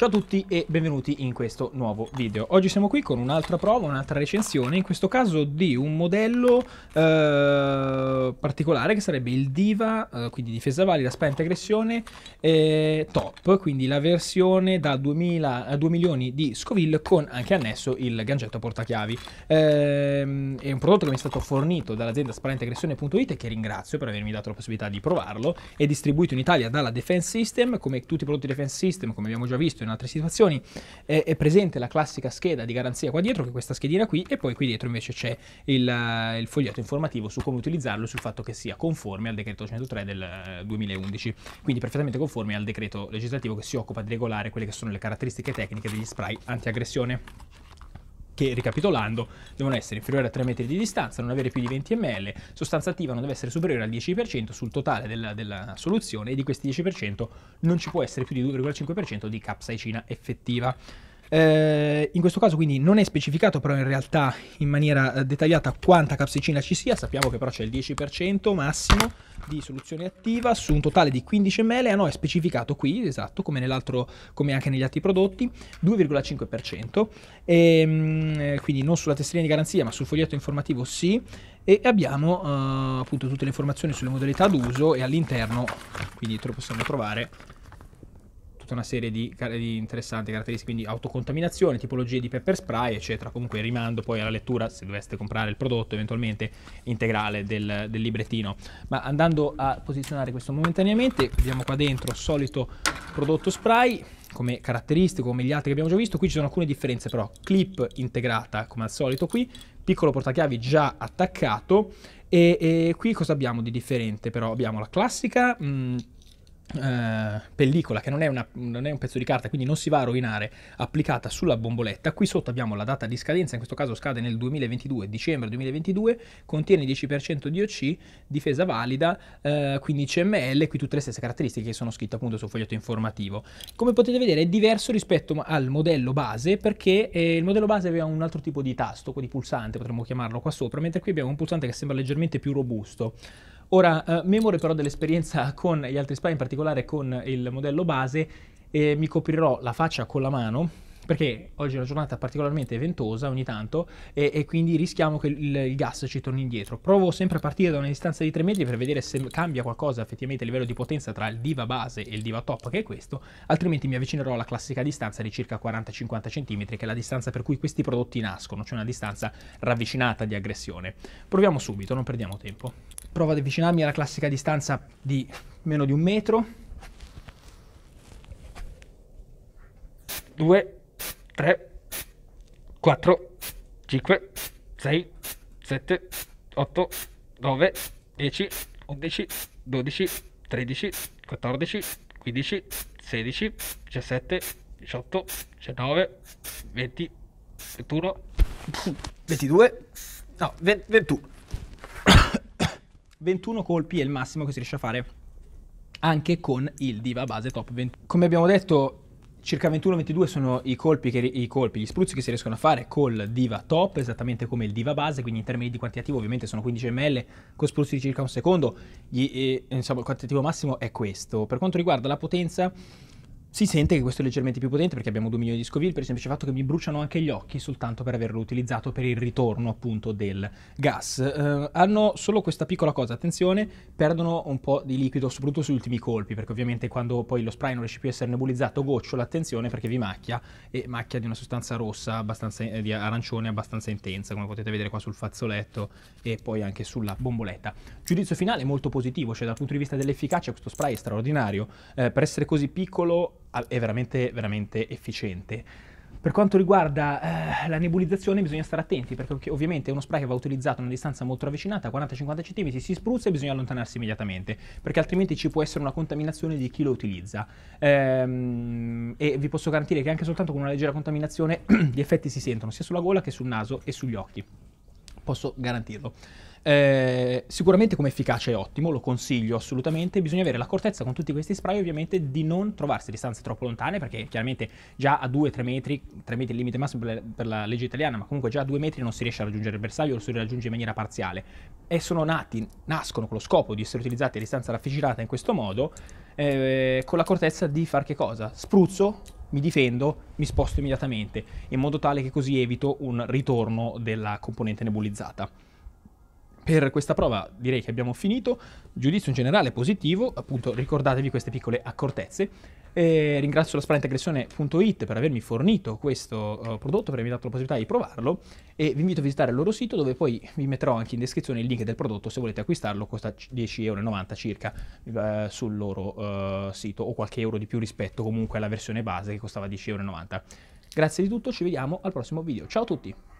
Ciao a tutti e benvenuti in questo nuovo video. Oggi siamo qui con un'altra prova, un'altra recensione, in questo caso di un modello eh, particolare che sarebbe il Diva, eh, quindi difesa valida, spenta aggressione, eh, top, quindi la versione da 2000, a 2 milioni di Scoville con anche annesso il gangetto portachiavi. Ehm, è un prodotto che mi è stato fornito dall'azienda spentaaggressione.it che ringrazio per avermi dato la possibilità di provarlo. È distribuito in Italia dalla Defense System, come tutti i prodotti Defense System, come abbiamo già visto in in altre situazioni, è, è, presente la classica scheda di garanzia qua dietro, che è questa schedina qui, e poi qui dietro invece c'è il, il foglietto informativo su come utilizzarlo, sul fatto che sia conforme al decreto 103 del 2011, eh, quindi perfettamente conforme al decreto legislativo che si occupa di regolare quelle che sono le caratteristiche tecniche degli spray antiaggressione che ricapitolando devono essere inferiori a 3 metri di distanza, non avere più di 20 ml, sostanza attiva non deve essere superiore al 10% sul totale della, della soluzione e di questi 10% non ci può essere più di 2,5% di capsaicina effettiva. Eh, in questo caso quindi non è specificato però in realtà in maniera eh, dettagliata quanta capsicina ci sia, sappiamo che però c'è il 10% massimo di soluzione attiva su un totale di 15 ml, ah no è specificato qui, esatto, come, come anche negli altri prodotti, 2,5%, e, ehm, eh, quindi non sulla tesserina di garanzia ma sul foglietto informativo sì, e abbiamo eh, appunto tutte le informazioni sulle modalità d'uso e all'interno quindi te lo possiamo trovare tutta una serie di, di interessanti caratteristiche, quindi autocontaminazione, tipologie di pepper spray, eccetera. Comunque rimando poi alla lettura, se doveste comprare il prodotto eventualmente integrale del, del librettino. Ma andando a posizionare questo momentaneamente, vediamo qua dentro solito prodotto spray, come caratteristico, come gli altri che abbiamo già visto. Qui ci sono alcune differenze però. Clip integrata come al solito qui, piccolo portachiavi già attaccato e, e qui cosa abbiamo di differente però? Abbiamo la classica... Mh, mm, eh, pellicola che non è, una, non è, un pezzo di carta quindi non si va a rovinare applicata sulla bomboletta qui sotto abbiamo la data di scadenza in questo caso scade nel 2022 dicembre 2022 contiene 10% di OC difesa valida eh, 15 ml qui tutte le stesse caratteristiche che sono scritte appunto sul foglietto informativo come potete vedere è diverso rispetto al modello base perché eh, il modello base aveva un altro tipo di tasto di pulsante potremmo chiamarlo qua sopra mentre qui abbiamo un pulsante che sembra leggermente più robusto Ora, eh, memore però dell'esperienza con gli altri spy, in particolare con il modello base, eh, mi coprirò la faccia con la mano perché oggi è una giornata particolarmente ventosa ogni tanto e, e quindi rischiamo che il, il, gas ci torni indietro. Provo sempre a partire da una distanza di 3 metri per vedere se cambia qualcosa effettivamente a livello di potenza tra il diva base e il diva top che è questo, altrimenti mi avvicinerò alla classica distanza di circa 40-50 cm che è la distanza per cui questi prodotti nascono, cioè una distanza ravvicinata di aggressione. Proviamo subito, non perdiamo tempo. Provo ad avvicinarmi alla classica distanza di meno di un metro. Due, 3, 4, 5, 6, 7, 8, 9, 10, 11, 12, 13, 14, 15, 16, 17, 18, 19, 20, 21, 22, no, 20, 21. 21 colpi è il massimo che si riesce a fare anche con il diva base top 20. Come abbiamo detto, Circa 21-22 sono i colpi, che, i colpi, gli spruzzi che si riescono a fare col Diva Top, esattamente come il Diva Base, quindi in termini di quantitativo ovviamente sono 15 ml, con spruzzi di circa un secondo, gli, eh, insomma il quantitativo massimo è questo. Per quanto riguarda la potenza, si sente che questo è leggermente più potente perché abbiamo 2 milioni di scoville per il semplice fatto che mi bruciano anche gli occhi soltanto per averlo utilizzato per il ritorno appunto del gas. Eh, hanno solo questa piccola cosa, attenzione, perdono un po' di liquido soprattutto sugli ultimi colpi perché ovviamente quando poi lo spray non riesce più a essere nebulizzato gocciola, attenzione perché vi macchia e macchia di una sostanza rossa, abbastanza, eh, di arancione abbastanza intensa come potete vedere qua sul fazzoletto e poi anche sulla bomboletta. Giudizio finale molto positivo, cioè dal punto di vista dell'efficacia questo spray è straordinario, eh, per essere così piccolo è veramente, veramente efficiente. Per quanto riguarda eh, la nebulizzazione bisogna stare attenti perché ovviamente uno spray che va utilizzato a una distanza molto ravvicinata, 40-50 cm, si spruzza e bisogna allontanarsi immediatamente perché altrimenti ci può essere una contaminazione di chi lo utilizza. Ehm, e vi posso garantire che anche soltanto con una leggera contaminazione gli effetti si sentono sia sulla gola che sul naso e sugli occhi. Posso garantirlo. Eh, sicuramente come efficace è ottimo, lo consiglio assolutamente, bisogna avere l'accortezza con tutti questi spray ovviamente di non trovarsi a distanze troppo lontane perché chiaramente già a 2-3 metri, 3 metri è il limite massimo per la, legge italiana, ma comunque già a 2 metri non si riesce a raggiungere il bersaglio lo si raggiunge in maniera parziale e sono nati, nascono con lo scopo di essere utilizzati a distanza raffacinata in questo modo eh, con l'accortezza di far che cosa? Spruzzo mi difendo, mi sposto immediatamente, in modo tale che così evito un ritorno della componente nebulizzata per questa prova direi che abbiamo finito. Giudizio in generale positivo, appunto ricordatevi queste piccole accortezze. E ringrazio la sparenteaggressione.it per avermi fornito questo uh, prodotto, per avermi dato la possibilità di provarlo e vi invito a visitare il loro sito dove poi vi metterò anche in descrizione il link del prodotto se volete acquistarlo, costa 10,90 euro circa uh, sul loro uh, sito o qualche euro di più rispetto comunque alla versione base che costava 10,90€. Grazie di tutto, ci vediamo al prossimo video, ciao a tutti!